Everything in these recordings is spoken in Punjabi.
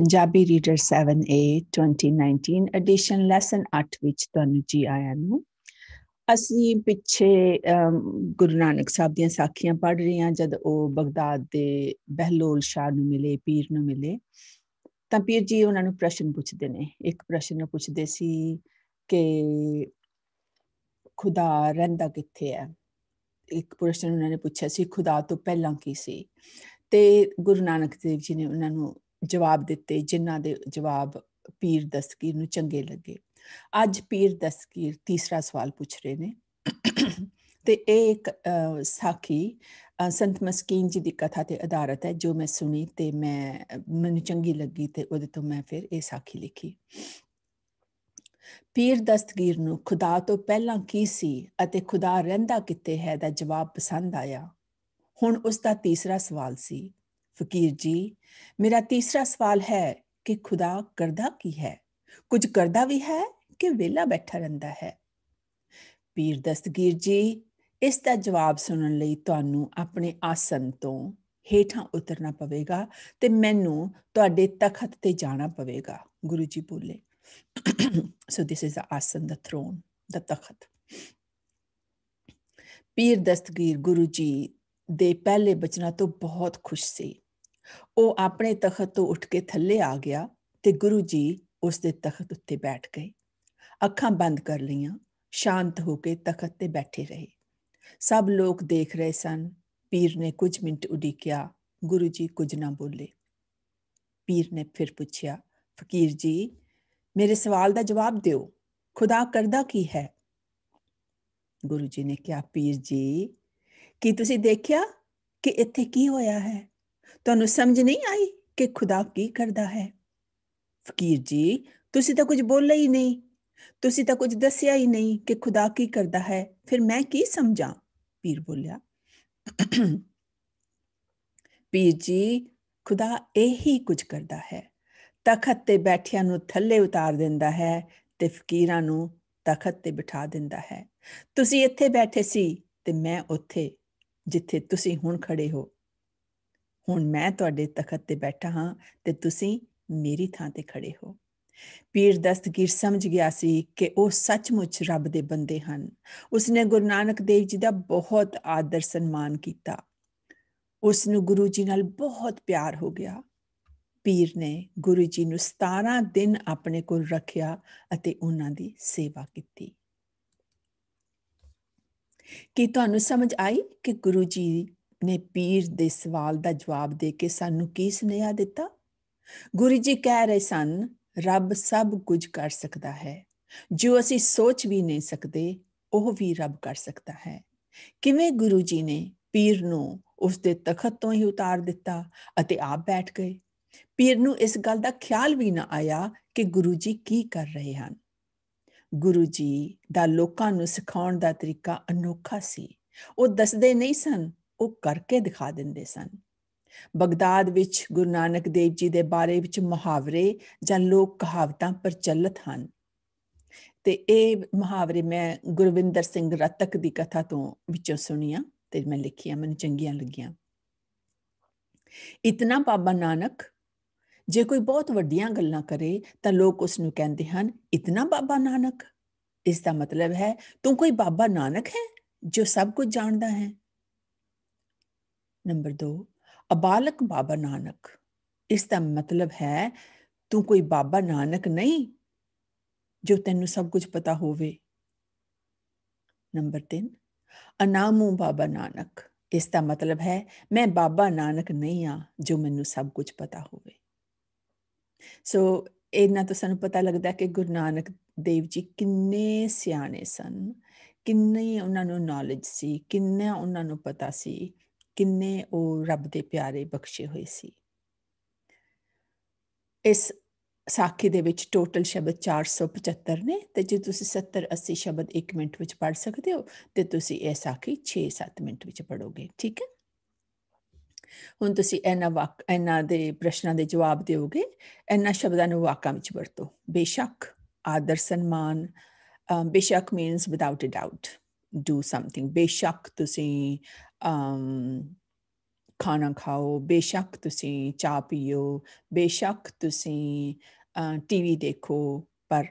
Punjabi reader 7A 2019 edition lesson 8 ਵਿੱਚ ਤੁਹਾਨੂੰ ਜੀ ਆਇਆਂ ਨੂੰ ਅਸੀਂ ਪਿੱਛੇ ਗੁਰੂ ਨਾਨਕ ਸਾਹਿਬ ਦੀਆਂ ਸਾਖੀਆਂ ਪੜ੍ਹ ਰਹੇ ਹਾਂ ਜਦ ਉਹ ਬਗਦਾਦ ਦੇ ਬਹਿਲੋਲ ਸ਼ਾਹ ਨੂੰ ਮਿਲੇ ਪੀਰ ਨੂੰ ਮਿਲੇ ਤਾਂ ਪੀਰ ਜੀ ਉਹਨਾਂ ਨੂੰ ਪ੍ਰਸ਼ਨ ਪੁੱਛਦੇ ਨੇ ਇੱਕ ਪ੍ਰਸ਼ਨ ਉਹ ਪੁੱਛਦੇ ਸੀ ਕਿ ਖੁਦਾ ਰਹਿੰਦਾ ਕਿੱਥੇ ਹੈ ਇੱਕ ਪ੍ਰਸ਼ਨ ਉਹਨਾਂ ਨੇ ਪੁੱਛਿਆ ਸੀ ਖੁਦਾ ਤੋਂ ਪਹਿਲਾਂ ਕੀ ਸੀ ਤੇ ਗੁਰੂ ਨਾਨਕ ਦੇਵ ਜੀ ਨੇ ਉਹਨਾਂ ਨੂੰ ਜਵਾਬ ਦਿੱਤੇ ਜਿਨ੍ਹਾਂ ਦੇ ਜਵਾਬ ਪੀਰ ਦਸਕੀਰ ਨੂੰ ਚੰਗੇ ਲੱਗੇ ਅੱਜ ਪੀਰ ਦਸਕੀਰ ਤੀਸਰਾ ਸਵਾਲ ਪੁੱਛ ਰਹੇ ਨੇ ਤੇ ਇਹ ਇੱਕ ਸਾਖੀ ਸੰਤ ਮਸਕੀਨ ਜੀ ਦੀ ਕਥਾ ਤੇ ਅਧਾਰਤ ਹੈ ਜੋ ਮੈਂ ਸੁਣੀ ਤੇ ਮੈਂ ਮੈਨੂੰ ਚੰਗੀ ਲੱਗੀ ਤੇ ਉਹਦੇ ਤੋਂ ਮੈਂ ਫਿਰ ਇਹ ਸਾਖੀ ਲਿਖੀ ਪੀਰ ਦਸਤਗੀਰ ਨੂੰ ਖੁਦਾ ਤੋਂ ਪਹਿਲਾਂ ਕੀ ਸੀ ਅਤੇ ਖੁਦਾ ਰਹਿੰਦਾ ਕਿੱਥੇ ਹੈ ਦਾ ਜਵਾਬ ਪਸੰਦ ਆਇਆ ਹੁਣ ਉਸ ਦਾ ਤੀਸਰਾ ਸਵਾਲ ਸੀ ਫਕੀਰ ਜੀ ਮੇਰਾ ਤੀਸਰਾ ਸਵਾਲ ਹੈ ਕਿ ਖੁਦਾ ਕਰਦਾ ਕੀ ਹੈ ਕੁਝ ਕਰਦਾ ਵੀ ਹੈ ਕਿ ਵਿਹਲਾ ਬੈਠਾ ਰਹਿੰਦਾ ਹੈ ਪੀਰ ਦਸਤਗੀਰ ਜੀ ਇਸ ਦਾ ਜਵਾਬ ਸੁਣਨ ਲਈ ਤੁਹਾਨੂੰ ਆਪਣੇ ਆਸਨ ਤੋਂ ਹੇਠਾਂ ਉਤਰਨਾ ਪਵੇਗਾ ਤੇ ਮੈਨੂੰ ਤੁਹਾਡੇ ਤਖਤ ਤੇ ਜਾਣਾ ਪਵੇਗਾ ਗੁਰੂ ਜੀ ਬੋਲੇ ਸੋ ਥਿਸ ਇਜ਼ the ਆਸਨ ਦਾ ਥਰੋਨ ਦਾ ਤਖਤ ਪੀਰ ਦਸਤਗੀਰ ਗੁਰੂ ਜੀ ਦੇ ਪਹਿਲੇ ਬਚਨਾਂ ਤੋਂ ਬਹੁਤ ਖੁਸ਼ ਸੀ ਉਹ ਆਪਣੇ ਤਖਤ ਤੋਂ ਉੱਠ ਕੇ ਥੱਲੇ ਆ ਗਿਆ ਤੇ ਗੁਰੂ ਜੀ ਉਸ ਦੇ ਤਖਤ ਉੱਤੇ ਬੈਠ ਗਏ ਅੱਖਾਂ ਬੰਦ ਕਰ ਲਈਆਂ ਸ਼ਾਂਤ ਹੋ ਕੇ ਤਖਤ ਤੇ ਬੈਠੇ ਰਹੇ ਸਭ ਲੋਕ ਦੇਖ ਰਹੇ ਸਨ ਪੀਰ ਨੇ ਕੁਝ ਮਿੰਟ ਉਡੀਕਿਆ ਗੁਰੂ ਜੀ ਕੁਝ ਨਾ ਬੋਲੇ ਪੀਰ ਨੇ ਫਿਰ ਪੁੱਛਿਆ ਫਕੀਰ ਜੀ ਮੇਰੇ ਸਵਾਲ ਦਾ ਜਵਾਬ ਦਿਓ ਖੁਦਾ ਕਰਦਾ ਕੀ ਹੈ ਗੁਰੂ ਜੀ ਨੇ ਕਿਹਾ ਪੀਰ ਜੀ ਕੀ ਤੁਸੀਂ ਦੇਖਿਆ ਕਿ ਇੱਥੇ ਕੀ ਹੋਇਆ ਹੈ ਤੁਹਾਨੂੰ ਸਮਝ ਨਹੀਂ ਆਈ ਕਿ ਖੁਦਾ ਕੀ ਕਰਦਾ ਹੈ ਫਕੀਰ ਜੀ ਤੁਸੀਂ ਤਾਂ ਕੁਝ ਬੋਲਿਆ ਹੀ ਨਹੀਂ ਤੁਸੀਂ ਤਾਂ ਕੁਝ ਦੱਸਿਆ ਹੀ ਨਹੀਂ ਕਿ ਖੁਦਾ ਕੀ ਕਰਦਾ ਹੈ ਫਿਰ ਮੈਂ ਕੀ ਸਮਝਾਂ ਪੀਰ ਬੋਲਿਆ ਪੀਰ ਜੀ ਖੁਦਾ ਇਹੀ ਕੁਝ ਕਰਦਾ ਹੈ ਤਖਤ ਤੇ ਬੈਠਿਆਂ ਨੂੰ ਥੱਲੇ ਉਤਾਰ ਦਿੰਦਾ ਹੈ ਤੇ ਫਕੀਰਾਂ ਨੂੰ ਤਖਤ ਤੇ ਬਿਠਾ ਦਿੰਦਾ ਹੈ ਤੁਸੀਂ ਇੱਥੇ ਬੈਠੇ ਸੀ ਤੇ ਮੈਂ ਉੱਥੇ ਜਿੱਥੇ ਤੁਸੀਂ ਹੁਣ ਖੜੇ ਹੋ ਹੁਣ ਮੈਂ ਤੁਹਾਡੇ ਤਖਤ ਤੇ ਬੈਠਾ ਹਾਂ ਤੇ ਤੁਸੀਂ ਮੇਰੀ ਥਾਂ ਤੇ ਖੜੇ ਹੋ ਪੀਰ ਦਸਤਗੀਰ ਸਮਝ ਗਿਆ ਸੀ ਕਿ ਉਹ ਸੱਚਮੁੱਚ ਰੱਬ ਦੇ ਬੰਦੇ ਹਨ ਉਸਨੇ ਗੁਰੂ ਨਾਨਕ ਦੇਵ ਜੀ ਦਾ ਬਹੁਤ ਆਦਰ ਸਨਮਾਨ ਕੀਤਾ ਉਸ ਨੂੰ ਗੁਰੂ ਜੀ ਨਾਲ ਬਹੁਤ ਪਿਆਰ ਹੋ ਗਿਆ ਪੀਰ ਨੇ ਗੁਰੂ ਜੀ ਨੂੰ 17 ਦਿਨ ਆਪਣੇ ਕੋਲ ਰੱਖਿਆ ਅਤੇ ਉਹਨਾਂ ਦੀ ਸੇਵਾ ਕੀਤੀ ਕੀ ਤੁਹਾਨੂੰ ਸਮਝ ਆਈ ਕਿ ਗੁਰੂ ਜੀ ਨੇ ਪੀਰ ਦੇ ਸਵਾਲ ਦਾ ਜਵਾਬ ਦੇ ਕੇ ਸਾਨੂੰ ਕੀ ਸੁਨੇਹਾ ਦਿੱਤਾ ਗੁਰੂ ਜੀ ਕਹਿ ਰਹੇ ਸਨ ਰੱਬ ਸਭ ਕੁਝ ਕਰ ਸਕਦਾ ਹੈ ਜੋ ਅਸੀਂ ਸੋਚ ਵੀ ਨਹੀਂ ਸਕਦੇ ਉਹ ਵੀ ਰੱਬ ਕਰ ਸਕਦਾ ਹੈ ਕਿਵੇਂ ਗੁਰੂ ਜੀ ਨੇ ਪੀਰ ਨੂੰ ਉਸ ਦੇ ਤਖਤ ਤੋਂ ਹੀ ਉਤਾਰ ਦਿੱਤਾ ਅਤੇ ਆਪ ਬੈਠ ਗਏ ਪੀਰ ਨੂੰ ਇਸ ਗੱਲ ਦਾ ਖਿਆਲ ਵੀ ਨਾ ਆਇਆ ਕਿ ਗੁਰੂ ਜੀ ਕੀ ਕਰ ਰਹੇ ਹਨ ਗੁਰੂ ਜੀ ਦਾ ਲੋਕਾਂ ਨੂੰ ਸਿਖਾਉਣ ਦਾ ਤਰੀਕਾ ਅਨੋਖਾ ਸੀ ਉਹ ਦੱਸਦੇ ਨਹੀਂ ਸਨ ਉਹ ਕਰਕੇ ਦਿਖਾ ਦਿੰਦੇ ਸਨ ਬਗਦਾਦ ਵਿੱਚ ਗੁਰੂ ਨਾਨਕ ਦੇਵ ਜੀ ਦੇ ਬਾਰੇ ਵਿੱਚ ਮੁਹਾਵਰੇ ਜਾਂ ਲੋਕ ਕਹਾਵਤਾਂ ਪ੍ਰਚਲਿਤ ਹਨ ਤੇ ਇਹ ਮੁਹਾਵਰੇ ਮੈਂ ਗੁਰਵਿੰਦਰ ਸਿੰਘ ਰਤਕ ਦੀ ਕਥਾ ਤੋਂ ਵਿੱਚੋਂ ਸੁਣੀਆਂ ਤੇ ਮੈਂ ਲਿਖੀਆਂ ਮੈਨੂੰ ਚੰਗੀਆਂ ਲੱਗੀਆਂ ਇਤਨਾ ਬਾਬਾ ਨਾਨਕ ਜੇ ਕੋਈ ਬਹੁਤ ਵੱਡੀਆਂ ਗੱਲਾਂ ਕਰੇ ਤਾਂ ਲੋਕ ਉਸ ਨੂੰ ਕਹਿੰਦੇ ਹਨ ਇਤਨਾ ਬਾਬਾ ਨਾਨਕ ਇਸ ਦਾ ਮਤਲਬ ਹੈ ਤੂੰ ਕੋਈ ਬਾਬਾ ਨਾਨਕ ਹੈ ਜੋ ਸਭ ਕੁਝ ਜਾਣਦਾ ਹੈ ਨੰਬਰ 2 ਅਬਾਲਕ ਬਾਬਾ ਨਾਨਕ ਇਸ ਦਾ ਮਤਲਬ ਹੈ ਤੂੰ ਕੋਈ ਬਾਬਾ ਨਾਨਕ ਨਹੀਂ ਜੋ ਤੈਨੂੰ ਸਭ ਕੁਝ ਪਤਾ ਹੋਵੇ ਨੰਬਰ 3 ਅਨਾਮੂ ਬਾਬਾ ਨਾਨਕ ਇਸ ਦਾ ਮਤਲਬ ਹੈ ਮੈਂ ਬਾਬਾ ਨਾਨਕ ਨਹੀਂ ਆ ਜੋ ਮੈਨੂੰ ਸਭ ਕੁਝ ਪਤਾ ਹੋਵੇ ਸੋ ਇਹਨਾਂ ਤੋਂ ਸਾਨੂੰ ਪਤਾ ਲੱਗਦਾ ਕਿ ਗੁਰੂ ਨਾਨਕ ਦੇਵ ਜੀ ਕਿੰਨੇ ਸਿਆਣੇ ਸਨ ਕਿੰਨੀ ਉਹਨਾਂ ਨੂੰ ਨੌਲੇਜ ਸੀ ਕਿੰਨਾ ਉਹਨਾਂ ਨੂੰ ਪਤਾ ਸੀ ਕਿੰਨੇ ਉਹ ਰੱਬ ਦੇ ਪਿਆਰੇ ਬਖਸ਼ੇ ਹੋਏ ਸੀ ਇਸ ਸਾਖੀ ਦੇ ਵਿੱਚ ਟੋਟਲ ਸ਼ਬਦ 475 ਨੇ ਤੇ ਜੇ ਤੁਸੀਂ 70 80 ਸ਼ਬਦ 1 ਮਿੰਟ ਵਿੱਚ ਪੜ ਸਕਦੇ ਹੋ ਤੇ ਤੁਸੀਂ ਇਹ ਸਾਖੀ 6-7 ਮਿੰਟ ਵਿੱਚ ਪੜੋਗੇ ਠੀਕ ਹੈ ਹੁਣ ਤੁਸੀਂ ਇਹਨਾਂ ਵਾਕ ਇਹਨਾਂ ਦੇ ਪ੍ਰਸ਼ਨਾਂ ਦੇ ਜਵਾਬ ਦਿਓਗੇ ਇਹਨਾਂ ਸ਼ਬਦਾਂ ਨੂੰ ਵਾਕਾਂ ਵਿੱਚ ਵਰਤੋ ਬੇਸ਼ੱਕ ਆਦਰ ਸਨਮਾਨ ਬੇਸ਼ੱਕ means without a doubt do something ਬੇਸ਼ੱਕ ਤੁਸੀਂ ਖਾਣਾ ਖਾਓ ਬੇਸ਼ੱਕ ਤੁਸੀਂ ਚਾਹ ਪੀਓ ਬੇਸ਼ੱਕ ਤੁਸੀਂ ਟੀਵੀ ਦੇਖੋ ਪਰ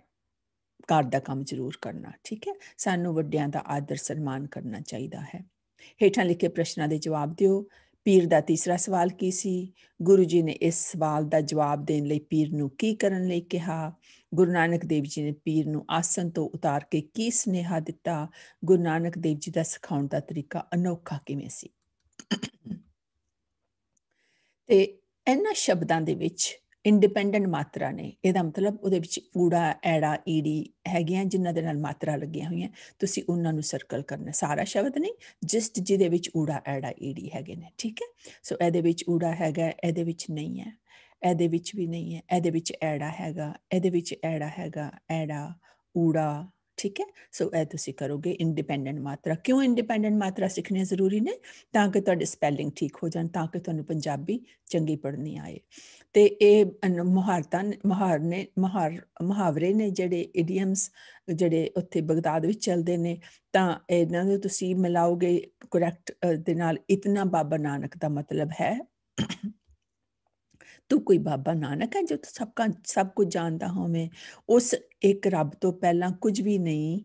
ਘਰ ਦਾ ਕੰਮ ਜ਼ਰੂਰ ਕਰਨਾ ਠੀਕ ਹੈ ਸਾਨੂੰ ਵੱਡਿਆਂ ਦਾ ਆਦਰ ਸਨਮਾਨ ਕਰਨਾ ਚਾਹੀਦਾ ਹੈ ਹੇਠਾਂ ਲਿਖੇ ਪ੍ਰਸ਼ਨਾਂ ਦੇ ਜਵਾਬ ਦਿਓ ਪੀਰ ਦਾ ਤੀਸਰਾ ਸਵਾਲ ਕੀ ਸੀ ਗੁਰੂ ਜੀ ਨੇ ਇਸ ਸਵਾਲ ਦਾ ਜਵਾਬ ਦੇਣ ਲਈ ਪੀਰ ਨੂੰ ਕੀ ਕਰਨ ਲਈ ਕਿਹਾ ਗੁਰੂ ਨਾਨਕ ਦੇਵ ਜੀ ਨੇ ਪੀਰ ਨੂੰ ਆਸਨ ਤੋਂ ਉਤਾਰ ਕੇ ਕੀ ਸਨੇਹਾ ਦਿੱਤਾ ਗੁਰੂ ਨਾਨਕ ਦੇਵ ਜੀ ਦਾ ਸਿਖਾਉਣ ਦਾ ਤਰੀਕਾ ਅਨੋਖਾ ਕਿਵੇਂ ਸੀ ਤੇ ਇਹਨਾਂ ਸ਼ਬਦਾਂ ਦੇ ਵਿੱਚ ਇੰਡੀਪੈਂਡੈਂਟ ਮਾਤਰਾ ਨੇ ਇਹਦਾ ਮਤਲਬ ਉਹਦੇ ਵਿੱਚ ਊੜਾ ਐੜਾ ਈੜੀ ਹੈਗੀਆਂ ਜਿਨ੍ਹਾਂ ਦੇ ਨਾਲ ਮਾਤਰਾ ਲੱਗੀਆਂ ਹੋਈਆਂ ਤੁਸੀਂ ਉਹਨਾਂ ਨੂੰ ਸਰਕਲ ਕਰਨਾ ਸਾਰਾ ਸ਼ਬਦ ਨਹੀਂ ਜਸਟ ਜਿਹਦੇ ਵਿੱਚ ਊੜਾ ਐੜਾ ਈੜੀ ਹੈਗੇ ਨੇ ਠੀਕ ਹੈ ਸੋ ਇਹਦੇ ਵਿੱਚ ਊੜਾ ਹੈਗਾ ਇਹਦੇ ਵਿੱਚ ਨਹੀਂ ਹੈ ਇਹਦੇ ਵਿੱਚ ਵੀ ਨਹੀਂ ਹੈ ਇਹਦੇ ਵਿੱਚ ਐੜਾ ਹੈਗਾ ਇਹਦੇ ਵਿੱਚ ਐੜਾ ਹੈਗਾ ਐੜਾ ਊੜਾ ਠੀਕ ਹੈ ਸੋ ਇਹ ਤੁਸੀਂ ਕਰੋਗੇ ਇੰਡੀਪੈਂਡੈਂਟ ਮਾਤਰਾ ਕਿਉਂ ਇੰਡੀਪੈਂਡੈਂਟ ਮਾਤਰਾ ਸਿੱਖਣੇ ਜ਼ਰੂਰੀ ਨੇ ਤਾਂ ਕਿ ਤੁਹਾਡੇ ਸਪੈਲਿੰਗ ਠੀਕ ਹੋ ਜਾਣ ਤਾਂ ਕਿ ਤੁਹਾਨੂੰ ਪੰਜਾਬੀ ਚੰਗੀ ਪੜ੍ਹਨੀ ਆਏ ਤੇ ਇਹ ਮੁਹਾਰਤਾਂ ਮੁਹਾਰ ਨੇ ਮੁਹਾਰ ਮੁਹਾਵਰੇ ਨੇ ਜਿਹੜੇ ਇਡੀਅਮਸ ਜਿਹੜੇ ਉੱਥੇ ਬਗਦਾਦ ਵਿੱਚ ਚੱਲਦੇ ਨੇ ਤਾਂ ਇਹਨਾਂ ਨੂੰ ਤੁਸੀਂ ਮਿਲਾਓਗੇ ਕਰੈਕਟ ਦੇ ਨਾਲ ਇਤਨਾ ਬਾਬਾ ਨਾਨਕ ਦਾ ਮਤਲਬ ਹੈ ਤੂੰ ਕੋਈ ਬਾਬਾ ਨਾਨਕ ਹੈ ਜੋ ਸਭ ਕਾ ਸਭ ਕੁਝ ਜਾਣਦਾ ਹੋਵੇ ਉਸ ਇੱਕ ਰੱਬ ਤੋਂ ਪਹਿਲਾਂ ਕੁਝ ਵੀ ਨਹੀਂ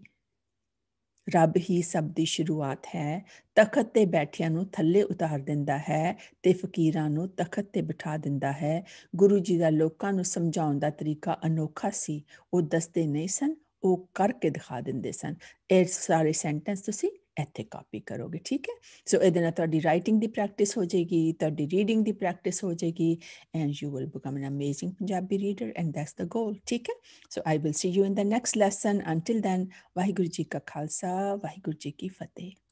ਰੱਬ ਹੀ ਸਭ ਦੀ ਸ਼ੁਰੂਆਤ ਹੈ ਤਖਤ ਤੇ ਬੈਠਿਆਂ ਨੂੰ ਥੱਲੇ ਉਤਾਰ ਦਿੰਦਾ ਹੈ ਤੇ ਫਕੀਰਾਂ ਨੂੰ ਤਖਤ ਤੇ ਬਿਠਾ ਦਿੰਦਾ ਹੈ ਗੁਰੂ ਜੀ ਦਾ ਲੋਕਾਂ ਨੂੰ ਸਮਝਾਉਣ ਦਾ ਤਰੀਕਾ ਅਨੋਖਾ ਸੀ ਉਹ ਦੱਸਦੇ ਨਹੀਂ ਸਨ ਉਹ ਕਰਕੇ ਦਿਖਾ ਦਿੰਦੇ ਸਨ ਇਹ ਸਾਰੇ ਸੈਂਟੈਂਸ ਤੁਸੀਂ ਇੱਥੇ ਕਾਪੀ ਕਰੋਗੇ ਠੀਕ ਹੈ ਸੋ ਇਹਦੇ ਨਾਲ ਤੁਹਾਡੀ ਰਾਈਟਿੰਗ ਦੀ ਪ੍ਰੈਕਟਿਸ ਹੋ ਜਾਏਗੀ ਤੁਹਾਡੀ ਰੀਡਿੰਗ ਦੀ ਪ੍ਰੈਕਟਿਸ ਹੋ ਜਾਏਗੀ and you will become an amazing Punjabi reader and that's the goal ਠੀਕ ਹੈ so I will see you in the next lesson until then Waheguru ji ਕਾ ਖਾਲਸਾ ਵਾਹਿਗੁਰੂ ਜੀ ਕੀ ਫਤਿਹ